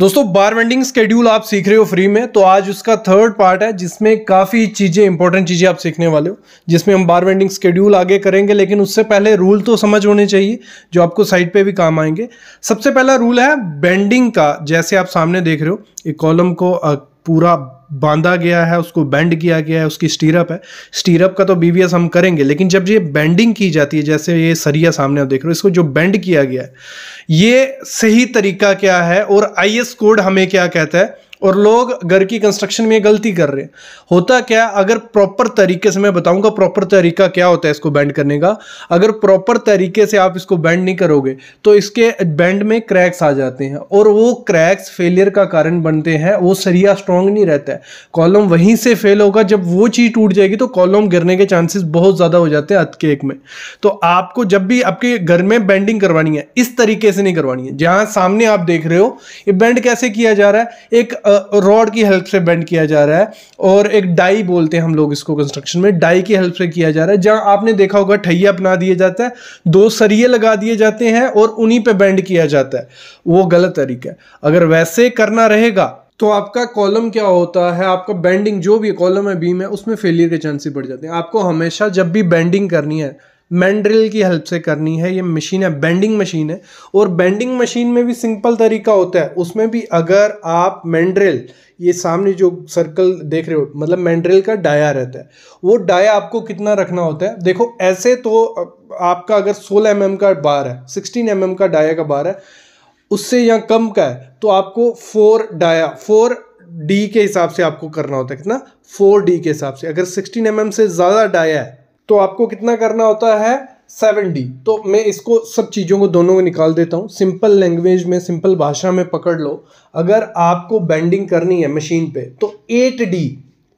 दोस्तों बार bending schedule आप सीख रहे हो फ्री में तो आज उसका थर्ड पार्ट है जिसमें काफ़ी चीज़ें इंपॉर्टेंट चीज़ें आप सीखने वाले हो जिसमें हम बार बेंडिंग स्केड्यूल आगे करेंगे लेकिन उससे पहले रूल तो समझ होने चाहिए जो आपको साइड पे भी काम आएंगे सबसे पहला रूल है बेंडिंग का जैसे आप सामने देख रहे हो एक कॉलम को पूरा बांधा गया है उसको बैंड किया गया है उसकी स्टीरअप है स्टीरअप का तो बीवीएस हम करेंगे लेकिन जब ये बैंडिंग की जाती है जैसे ये सरिया सामने आप देख रहे हो इसको जो बैंड किया गया है ये सही तरीका क्या है और आई कोड हमें क्या कहता है और लोग घर की कंस्ट्रक्शन में गलती कर रहे हैं होता क्या अगर प्रॉपर तरीके से मैं बताऊंगा प्रॉपर तरीका क्या होता है इसको बैंड करने का अगर प्रॉपर तरीके से आप इसको बैंड नहीं करोगे तो इसके बैंड में क्रैक्स आ जाते हैं और वो क्रैक्स फेलियर का कारण बनते हैं वो सरिया स्ट्रांग नहीं रहता है कॉलम वहीं से फेल होगा जब वो चीज़ टूट जाएगी तो कॉलम गिरने के चांसेस बहुत ज़्यादा हो जाते हैं अतकेक में तो आपको जब भी आपके घर में बैंडिंग करवानी है इस तरीके से नहीं करवानी है जहाँ सामने आप देख रहे हो ये बैंड कैसे किया जा रहा है एक रॉड की हेल्प से बेंड किया जा रहा है और एक डाई बोलते हैं हम लोग इसको कंस्ट्रक्शन में डाई की हेल्प से किया जा रहा है जहां आपने देखा होगा ठैया अपना दिया जाता है दो सरिये लगा दिए जाते हैं और उन्हीं पर बेंड किया जाता है वो गलत तरीका है अगर वैसे करना रहेगा तो आपका कॉलम क्या होता है आपका बेंडिंग जो भी कॉलम है बीम है उसमें फेलियर के चांसेस बढ़ जाते हैं आपको हमेशा जब भी बेंडिंग करनी है मैंड्रिल की हेल्प से करनी है ये मशीन है बेंडिंग मशीन है और बेंडिंग मशीन में भी सिंपल तरीका होता है उसमें भी अगर आप मैंड्रिल ये सामने जो सर्कल देख रहे हो मतलब मैंड्रिल का डाया रहता है वो डाया आपको कितना रखना होता है देखो ऐसे तो आपका अगर 16 एम mm का बार है 16 एम mm का डाया का बार है उससे या कम का है तो आपको फोर डाया फोर डी के हिसाब से आपको करना होता है कितना फोर डी के हिसाब से अगर सिक्सटीन एम mm से ज़्यादा डाया है तो आपको कितना करना होता है सेवन डी तो मैं इसको सब चीज़ों को दोनों को निकाल देता हूँ सिंपल लैंग्वेज में सिंपल भाषा में पकड़ लो अगर आपको बैंडिंग करनी है मशीन पे तो एट डी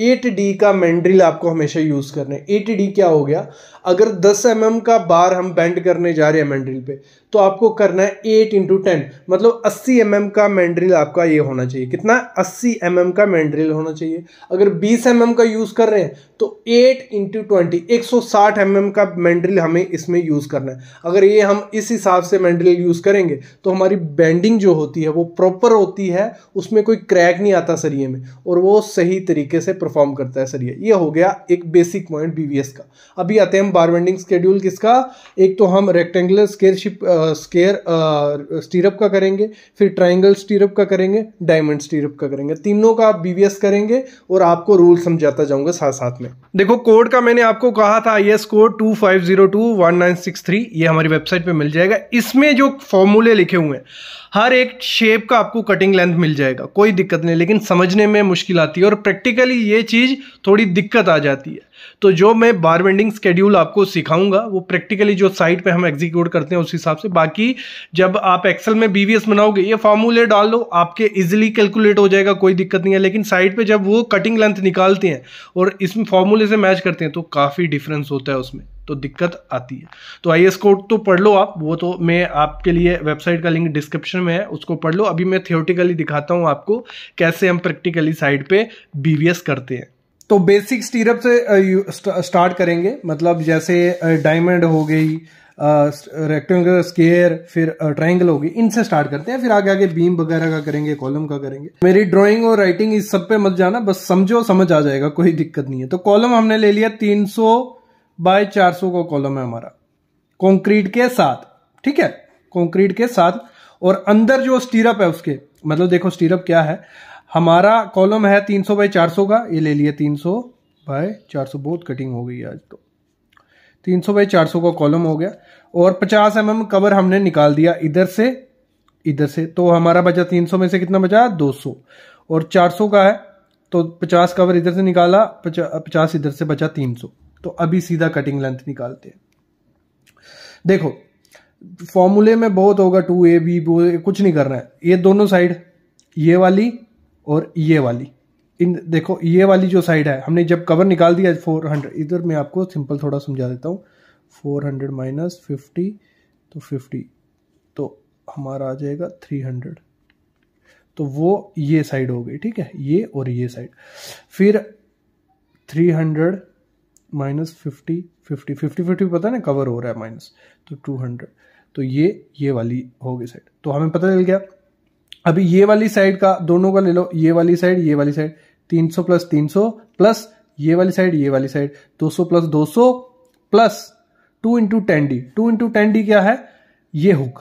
एट डी का मैंड्रिल आपको हमेशा यूज़ करना है एट डी क्या हो गया अगर दस एम mm का बार हम बेंड करने जा रहे हैं मैंड्रिल पे तो आपको करना है एट इंटू टेन मतलब अस्सी एम mm का मैंड्रिल आपका ये होना चाहिए कितना अस्सी एम mm का मैंड्रिल होना चाहिए अगर बीस एम mm का यूज़ कर रहे हैं तो एट इंटू ट्वेंटी एक सौ साठ एम एम का मैंड्रिल हमें इसमें यूज़ करना है अगर ये हम इस हिसाब से मैंड्रिल यूज़ करेंगे तो हमारी बैंडिंग जो होती है वो प्रॉपर होती है उसमें कोई क्रैक नहीं आता सरिये में और वो सही तरीके से परफॉर्म करता है सर ये ये हो गया एक बेसिक पॉइंट बीवीएस का अभी आते हैं हम बार वेंडिंग स्केड्यूल किसका एक तो हम rectangular square shape square stirrup का करेंगे फिर ट्राइंगल स्टीरअप का करेंगे डायमंड स्टीरअप का करेंगे तीनों का आप बीवीएस करेंगे और आपको रूल समझाता जाऊंगा साथ साथ में देखो कोड का मैंने आपको कहा था आई कोड टू ये हमारी वेबसाइट पर मिल जाएगा इसमें जो फॉर्मूले लिखे हुए हैं हर एक शेप का आपको कटिंग लेंथ मिल जाएगा कोई दिक्कत नहीं लेकिन समझने में मुश्किल आती है और प्रैक्टिकली ये ये चीज़ थोड़ी दिक्कत आ जाती है तो जो मैं बार बेंडिंग स्केड्यूल आपको सिखाऊंगा वो प्रैक्टिकली जो साइट पे हम एग्जीक्यूट करते हैं उस हिसाब से बाकी जब आप एक्सेल में बीवीएस बनाओगे ये फार्मूले डाल लो आपके इजिली कैलकुलेट हो जाएगा कोई दिक्कत नहीं है लेकिन साइट पे जब वो कटिंग लेंथ निकालते हैं और इसमें फार्मूले से मैच करते हैं तो काफ़ी डिफरेंस होता है उसमें तो दिक्कत आती है तो आई एस कोड तो पढ़ लो आप वो तो मैं आपके लिए वेबसाइट का लिंक डिस्क्रिप्शन में है उसको पढ़ लो अभी मैं थियोटिकली दिखाता हूँ आपको कैसे हम प्रैक्टिकली साइड पे बी करते हैं तो बेसिक स्टीरअप से स्टार्ट uh, uh, करेंगे मतलब जैसे डायमंड uh, हो गई रेक्टेंगुलर स्केयर फिर ट्राइंगल होगी इनसे स्टार्ट करते हैं फिर आगे आगे बीम वगैरह का करेंगे कॉलम का करेंगे मेरी ड्राइंग और राइटिंग इस सब पे मत जाना बस समझो समझ आ जाएगा कोई दिक्कत नहीं है तो कॉलम हमने ले लिया तीन बाय 400 का कॉलम है हमारा कंक्रीट के साथ ठीक है कंक्रीट के साथ और अंदर जो स्टीरअप है उसके मतलब देखो स्टीरअप क्या है हमारा कॉलम है 300 बाय सौ का ये ले लिया 300 बाय 400 बहुत कटिंग हो गई आज तो 300 बाय 400 का कॉलम हो गया और 50 एम mm कवर हमने निकाल दिया इधर से इधर से तो हमारा बचा 300 में से कितना बचा 200 और 400 का है तो 50 कवर इधर से निकाला 50 इधर से बचा 300 तो अभी सीधा कटिंग लेंथ निकालते हैं देखो फॉर्मूले में बहुत होगा टू ए बी कुछ नहीं करना है ये दोनों साइड ये वाली और ये वाली इन देखो ये वाली जो साइड है हमने जब कवर निकाल दिया फोर हंड्रेड इधर मैं आपको सिंपल थोड़ा समझा देता हूँ फोर हंड्रेड माइनस फिफ्टी तो फिफ्टी तो हमारा आ जाएगा थ्री हंड्रेड तो वो ये साइड हो गई ठीक है ये और ये साइड फिर three hundred minus fifty fifty fifty fifty पता है ना कवर हो रहा है माइनस तो टू हंड्रेड तो ये ये वाली होगी साइड तो हमें पता चल गया अभी ये वाली साइड का दोनों का ले लो ये वाली साइड ये वाली साइड तीन सौ प्लस तीन सौ प्लस ये वाली साइड ये वाली साइड दो सौ प्लस दो सौ plus two into ten D two into ten D क्या है ये हुक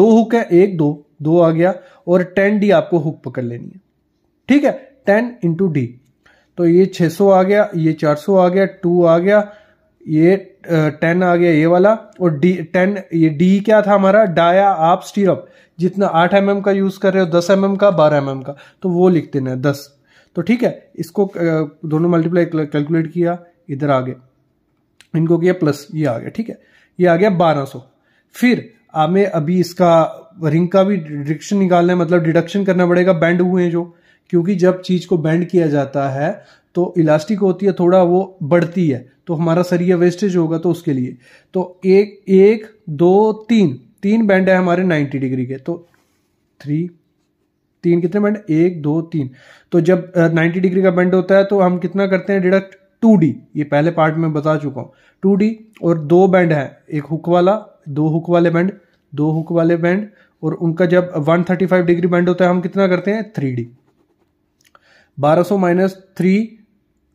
दो हुक है एक दो दो आ गया और टेन डी आपको हुक पकड़ लेनी है ठीक है टेन इंटू डी तो ये 600 आ गया ये 400 आ गया टू आ गया ये टेन आ गया ये वाला और डी टेन ये डी क्या था हमारा डाया आप स्टीरअप जितना आठ एम mm का यूज कर रहे हो दस एम mm का बारह एम mm का तो वो लिख देना है दस तो ठीक है इसको दोनों मल्टीप्लाई कैलकुलेट किया इधर आ गए इनको किया प्लस ये आ गया ठीक है ये आ गया बारह सौ फिर हमें अभी इसका रिंग का भी डिडक्शन निकालना है मतलब डिडक्शन करना पड़ेगा बैंड हुए हैं जो क्योंकि जब चीज़ को बैंड किया जाता है तो इलास्टिक होती है थोड़ा वो बढ़ती है तो हमारा सरिया वेस्टेज होगा तो उसके लिए तो एक एक दो तीन तीन बैंड है हमारे 90 डिग्री के तो थ्री तीन कितने बैंड एक दो तीन तो जब नाइन्टी डिग्री का बैंड होता है तो हम कितना करते हैं डिडक्ट टू डी ये पहले पार्ट में बता चुका हूं टू डी और दो बैंड है एक हुक वाला दो हुक वाले बैंड दो हुक वाले बैंड और उनका जब 135 डिग्री बैंड होता है हम कितना करते हैं थ्री डी बारह सौ माइनस थ्री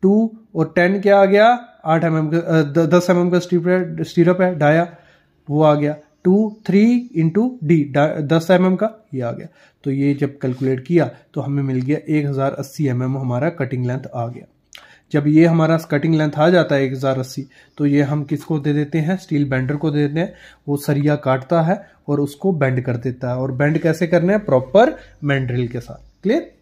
टू और टेन क्या आ गया आठ एम एम का दस एम एम का स्टीरप है डाया वो आ गया टू थ्री इंटू डी दस एम एम का ये आ गया तो ये जब कैलकुलेट किया तो हमें मिल गया एक हज़ार अस्सी एम एम हमारा कटिंग लेंथ आ गया जब ये हमारा कटिंग लेंथ आ जाता है एक हज़ार अस्सी तो ये हम किसको दे देते हैं स्टील बेंडर को दे देते हैं वो सरिया काटता है और उसको बेंड कर देता है और बेंड कैसे करना है प्रॉपर मैंड्रिल के साथ क्लियर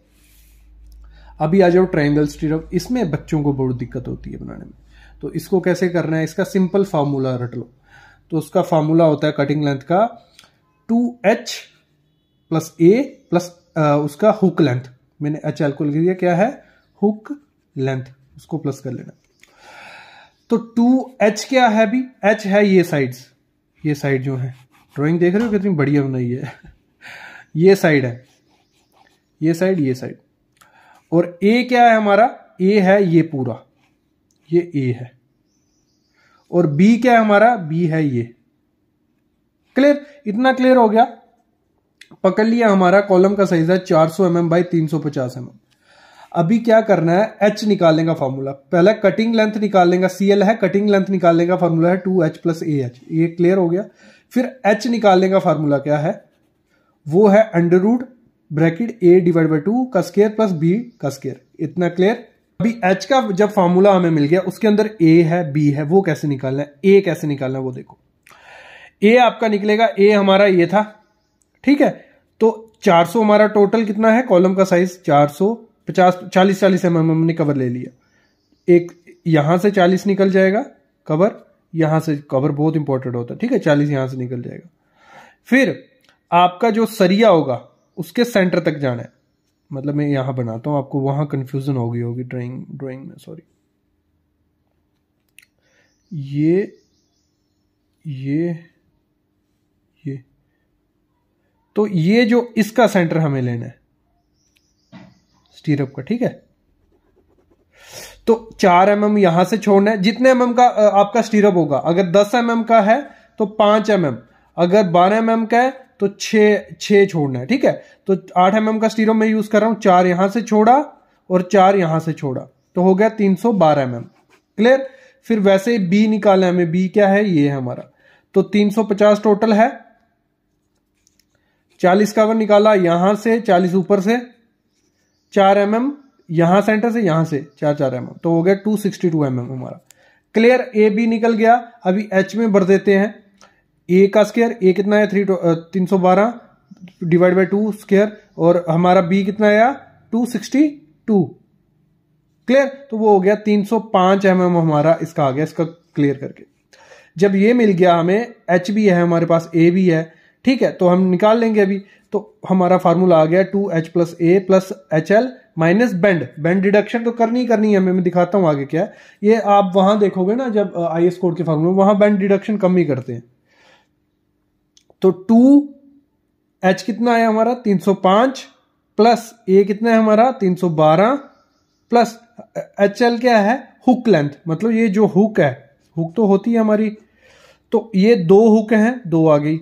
अभी आ जाओ ट्राइंगल स्टीरअप इसमें बच्चों को बहुत दिक्कत होती है बनाने में तो इसको कैसे करना है इसका सिंपल फार्मूला रट लो तो उसका फार्मूला होता है कटिंग लेंथ का two H plus A plus उसका हुक लेंथ मैंने एच एल को लिख दिया क्या है हुक लेंथ उसको प्लस कर लेना तो टू एच क्या है अभी एच है ये साइड्स ये साइड जो है ड्राइंग देख रहे हो कितनी बढ़िया बनाई है ये साइड है ये साइड ये साइड और ए क्या है हमारा ए है ये पूरा ये ए है और बी क्या है हमारा बी है ये क्लियर इतना क्लियर हो गया पकड़ लिया हमारा कॉलम का साइज है 400 सौ एम एम बाई तीन सौ पचास एम mm। एम अभी क्या करना है एच निकालने का फॉर्मूला पहले कटिंग लेंथ निकालने का सी एल है कटिंग लेंथ निकालने का फॉर्मूला है two H plus A H ये क्लियर हो गया फिर एच निकालने का फार्मूला क्या है वो है under root bracket A divide by two का स्केयर प्लस बी का स्केयर इतना क्लियर अभी एच का जब फॉर्मूला हमें मिल गया उसके अंदर ए है बी है वो कैसे निकालना है ए कैसे निकालना है वो देखो ए आपका निकलेगा ए हमारा ये था ठीक है तो 400 हमारा टोटल कितना है कॉलम का साइज 400 50 40 चालीस एम हमने कवर ले लिया एक यहां से 40 निकल जाएगा कवर यहां से कवर बहुत इंपॉर्टेंट होता है ठीक है 40 यहां से निकल जाएगा फिर आपका जो सरिया होगा उसके सेंटर तक जाना है मतलब मैं यहां बनाता हूं आपको वहां कंफ्यूजन हो गई होगी ड्राइंग ड्राइंग में सॉरी ये ये ये तो ये जो इसका सेंटर हमें लेना है स्टीरअप का ठीक है तो चार एम mm एम यहां से छोड़ना है जितने एम mm एम का आपका स्टीरअप होगा अगर दस एम mm एम का है तो पांच एम एम अगर बारह एम एम का है तो छ छोड़ना है ठीक है तो आठ एम का स्टीरो मैं यूज़ कर रहा हूं चार यहां से छोड़ा और चार यहां से छोड़ा तो हो गया तीन सौ बारह एम क्लियर फिर वैसे बी निकाला हमें बी क्या है ये है हमारा तो तीन सौ पचास टोटल है चालीस कावर निकाला यहां से चालीस ऊपर से चार एम एम यहां सेंटर से यहां से चार चार एम तो हो गया two sixty two m m हमारा क्लियर ए बी निकल गया अभी एच में भर देते हैं ए का स्केयर ए कितना है थ्री uh, तीन सौ बारह डिवाइड बाई टू स्केयर और हमारा बी कितना आया टू सिक्सटी टू क्लियर तो वो हो गया तीन सौ पांच एम एम हमारा इसका आ गया इसका क्लियर करके जब ये मिल गया हमें एच भी है हमारे पास ए भी है ठीक है तो हम निकाल लेंगे अभी तो हमारा फार्मूला आ गया two H plus A plus H L minus bend bend deduction तो करनी ही करनी है हमें मैं दिखाता हूँ आगे क्या है ये आप वहां देखोगे ना जब आई एस कोड के फार्मूले वहां बैंड डिडक्शन कम ही करते हैं तो टू एच कितना है हमारा 305 प्लस ए कितना है हमारा 312 प्लस एच एल क्या है हुक लेंथ मतलब ये जो हुक है हुक तो होती है हमारी तो ये दो हुक हैं दो आ गई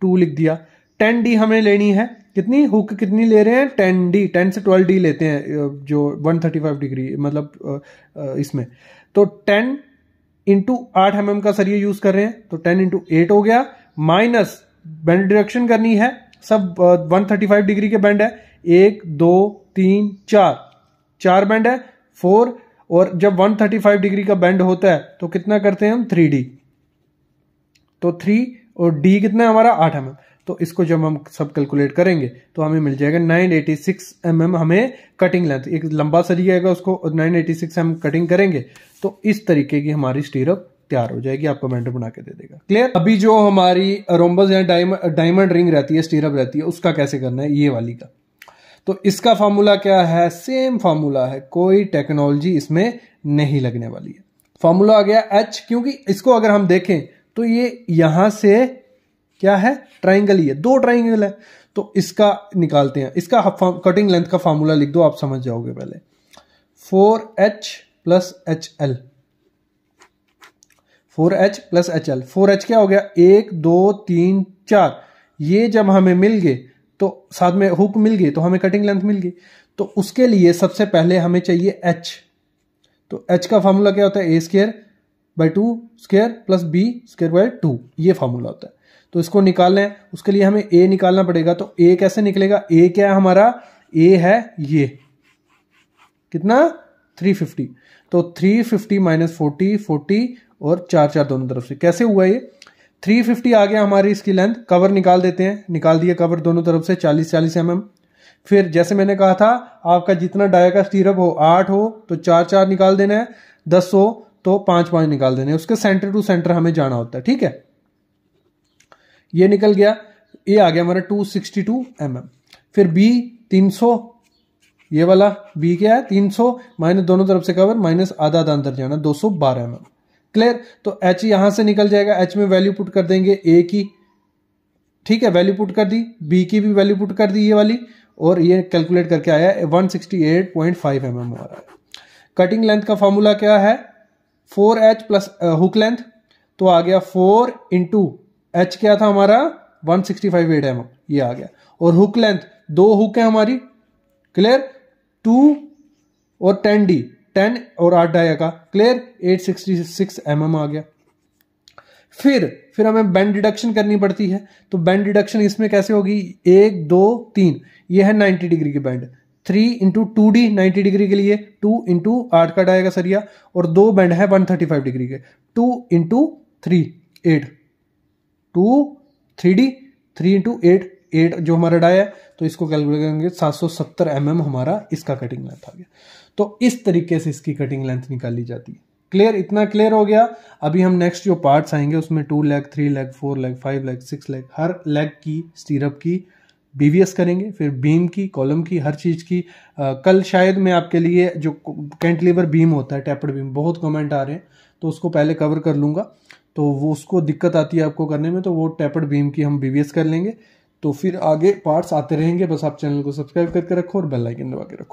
टू लिख दिया टेन डी हमें लेनी है कितनी हुक कितनी ले रहे हैं टेन डी टेन से ट्वेल्व डी लेते हैं जो वन थर्टी फाइव डिग्री मतलब इसमें तो टेन इंटू आठ एम एम का सर यूज कर रहे हैं तो टेन इंटू एट हो गया माइनस बैंड डायरेक्शन करनी है सब वन थर्टी फाइव डिग्री के बैंड है एक दो तीन चार चार बैंड है फोर और जब 135 डिग्री का बैंड होता है तो कितना करते हैं हम थ्री डी तो थ्री और डी कितना है हमारा आठ एम mm. तो इसको जब हम सब कैलकुलेट करेंगे तो हमें मिल जाएगा 986 एटी mm हमें कटिंग लेंथ एक लंबा सरिया आएगा उसको 986 एटी mm कटिंग करेंगे तो इस तरीके की हमारी स्टीरअप तैयार हो जाएगी आपको मेंटर बना के दे देगा क्लियर अभी जो हमारी अरोम्बस या डायमंड रिंग रहती है स्टीरअप रहती है उसका कैसे करना है ये वाली का तो इसका फार्मूला क्या है सेम फार्मूला है कोई टेक्नोलॉजी इसमें नहीं लगने वाली है फार्मूला आ गया एच क्योंकि इसको अगर हम देखें तो ये यहां से क्या है ट्राइंगल ही है दो ट्राइंगल है तो इसका निकालते हैं इसका कटिंग लेंथ का फार्मूला लिख दो आप समझ जाओगे पहले four H plus H L four H plus H L four H क्या हो गया एक दो तीन चार ये जब हमें मिल गए तो साथ में हुक मिल गई तो हमें कटिंग लेंथ मिल गई तो उसके लिए सबसे पहले हमें चाहिए एच तो एच का फार्मूला क्या होता है A square by two square plus B square by two ये फार्मूला होता है तो इसको निकालना है उसके लिए हमें ए निकालना पड़ेगा तो ए कैसे निकलेगा ए क्या है हमारा ए है ये कितना 350 तो 350 फिफ्टी माइनस फोर्टी फोर्टी और चार चार दोनों तरफ से कैसे हुआ ये 350 आ गया हमारी इसकी लेंथ कवर निकाल देते हैं निकाल दिए कवर दोनों तरफ से 40 40 एम mm. फिर जैसे मैंने कहा था आपका जितना डाया का स्टीरअप हो आठ हो तो चार चार निकाल देना है दस हो तो पांच पांच निकाल देने उसके सेंटर टू सेंटर हमें जाना होता है ठीक है ये निकल गया ये आ गया हमारा two sixty two m m फिर बी तीन ये वाला बी क्या है तीन सौ माइनस दोनों तरफ से कवर माइनस आधा आधा अंदर जाना दो सौ बारह एम mm। क्लियर तो एच यहां से निकल जाएगा एच में वैल्यू पुट कर देंगे ए की ठीक है वैल्यू पुट कर दी बी की भी वैल्यू पुट कर दी ये वाली और ये कैलकुलेट करके आया one sixty eight point five m m रहा है कटिंग लेंथ का फॉर्मूला क्या है four H plus hook length तो आ गया फोर इंटू एच क्या था हमारा one sixty five eight m ये आ गया और हुक लेंथ दो हुक है हमारी क्लियर टू और टेन डी टेन और आठ डाया का clear eight sixty six m m आ गया फिर फिर हमें बैंड डिडक्शन करनी पड़ती है तो बैंड डिडक्शन इसमें कैसे होगी एक दो तीन ये है नाइन्टी डिग्री की bend three into two D ninety degree के लिए टू इंटू आठ का आएगा सरिया और दो बैंड है वन थर्टी फाइव डिग्री के two into three eight two three D three into eight eight जो हमारा डाया है तो इसको कैलकुलेट करेंगे सात सौ सत्तर एम mm एम हमारा इसका कटिंग लेंथ आ गया तो इस तरीके से इसकी कटिंग लेंथ निकाली जाती है क्लियर इतना क्लियर हो गया अभी हम नेक्स्ट जो पार्ट्स आएंगे उसमें two leg three leg four leg five leg six leg हर लेग की स्टीरअप की बीवीएस करेंगे फिर बीम की कॉलम की हर चीज़ की आ, कल शायद मैं आपके लिए जो कैंटिलीवर बीम होता है टैपर्ड बीम बहुत कमेंट आ रहे हैं तो उसको पहले कवर कर लूंगा तो वो उसको दिक्कत आती है आपको करने में तो वो टैपर्ड बीम की हम बीवीएस कर लेंगे तो फिर आगे पार्ट्स आते रहेंगे बस आप चैनल को सब्सक्राइब करके रखो और बेल आइकन दबा के रखो